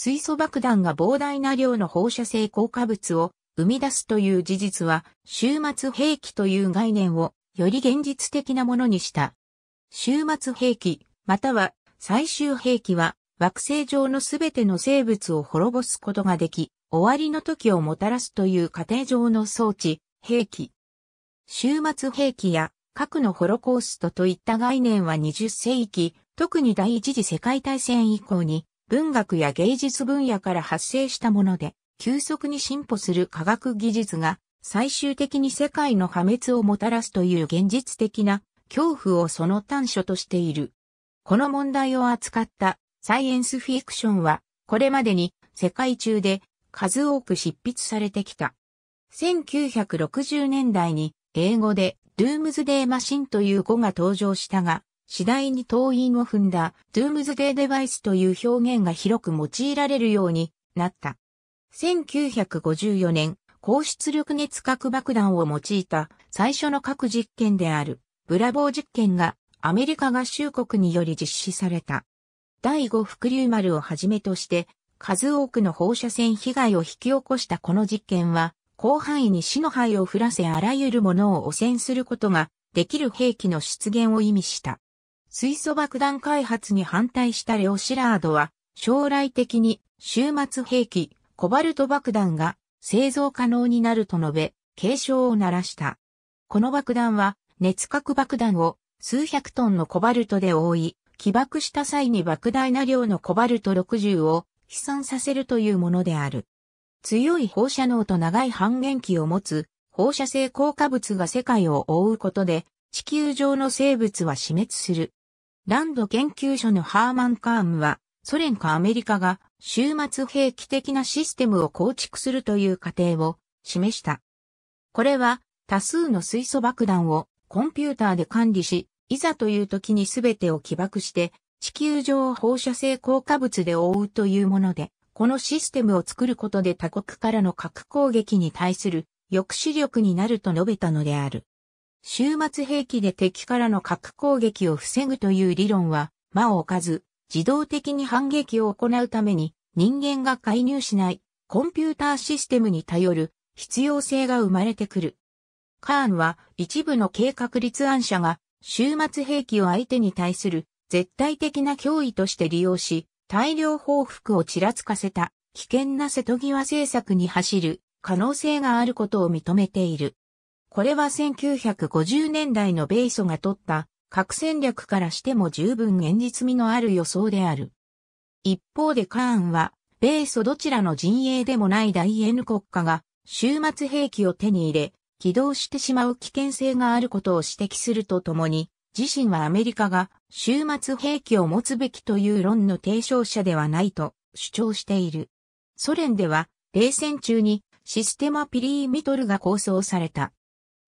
水素爆弾が膨大な量の放射性効果物を生み出すという事実は、終末兵器という概念をより現実的なものにした。終末兵器、または最終兵器は、惑星上のすべての生物を滅ぼすことができ、終わりの時をもたらすという過程上の装置、兵器。終末兵器や核のホロコーストといった概念は20世紀、特に第一次世界大戦以降に文学や芸術分野から発生したもので、急速に進歩する科学技術が最終的に世界の破滅をもたらすという現実的な恐怖をその端緒としている。この問題を扱ったサイエンスフィクションはこれまでに世界中で数多く執筆されてきた。1960年代に英語でドゥームズデーマシンという語が登場したが、次第に党員を踏んだトゥームズデーデバイスという表現が広く用いられるようになった。1954年、高出力熱核爆弾を用いた最初の核実験であるブラボー実験がアメリカ合衆国により実施された。第五福竜丸をはじめとして数多くの放射線被害を引き起こしたこの実験は広範囲に死の灰を降らせあらゆるものを汚染することができる兵器の出現を意味した。水素爆弾開発に反対したレオシラードは、将来的に終末兵器、コバルト爆弾が製造可能になると述べ、警鐘を鳴らした。この爆弾は、熱核爆弾を数百トンのコバルトで覆い、起爆した際に莫大な量のコバルト60を飛散させるというものである。強い放射能と長い半減期を持つ放射性効果物が世界を覆うことで地球上の生物は死滅する。ランド研究所のハーマン・カームは、ソ連かアメリカが終末兵器的なシステムを構築するという過程を示した。これは多数の水素爆弾をコンピューターで管理し、いざという時に全てを起爆して地球上を放射性効果物で覆うというもので、このシステムを作ることで他国からの核攻撃に対する抑止力になると述べたのである。終末兵器で敵からの核攻撃を防ぐという理論は、間を置かず、自動的に反撃を行うために、人間が介入しない、コンピューターシステムに頼る、必要性が生まれてくる。カーンは、一部の計画立案者が、終末兵器を相手に対する、絶対的な脅威として利用し、大量報復をちらつかせた、危険な瀬戸際政策に走る、可能性があることを認めている。これは1950年代の米ソが取った核戦略からしても十分現実味のある予想である。一方でカーンは、米ソどちらの陣営でもない大 N 国家が、終末兵器を手に入れ、起動してしまう危険性があることを指摘するとともに、自身はアメリカが終末兵器を持つべきという論の提唱者ではないと主張している。ソ連では冷戦中にシステマピリーミトルが構想された。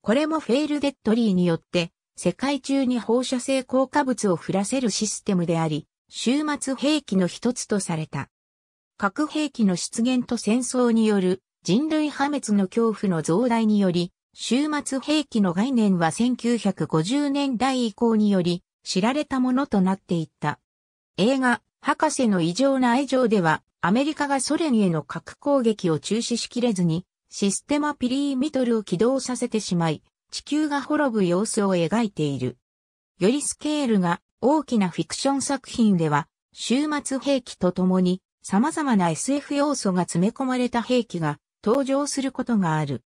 これもフェイルデッドリーによって、世界中に放射性効果物を降らせるシステムであり、終末兵器の一つとされた。核兵器の出現と戦争による人類破滅の恐怖の増大により、終末兵器の概念は1950年代以降により知られたものとなっていった。映画、博士の異常な愛情では、アメリカがソ連への核攻撃を中止しきれずに、システマピリーミトルを起動させてしまい、地球が滅ぶ様子を描いている。よりスケールが大きなフィクション作品では、終末兵器とともに様々な SF 要素が詰め込まれた兵器が登場することがある。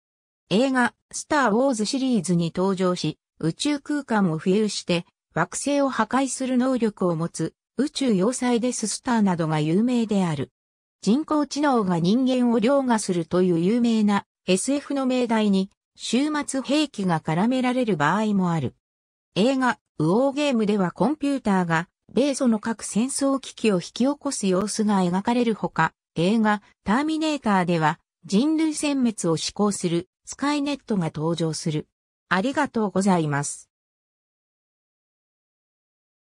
映画、スター・ウォーズシリーズに登場し、宇宙空間を浮遊して惑星を破壊する能力を持つ宇宙要塞デススターなどが有名である。人工知能が人間を凌駕するという有名な SF の命題に終末兵器が絡められる場合もある。映画、ウォーゲームではコンピューターが米ソの核戦争危機を引き起こす様子が描かれるほか、映画、ターミネーターでは人類殲滅を施行するスカイネットが登場する。ありがとうございます。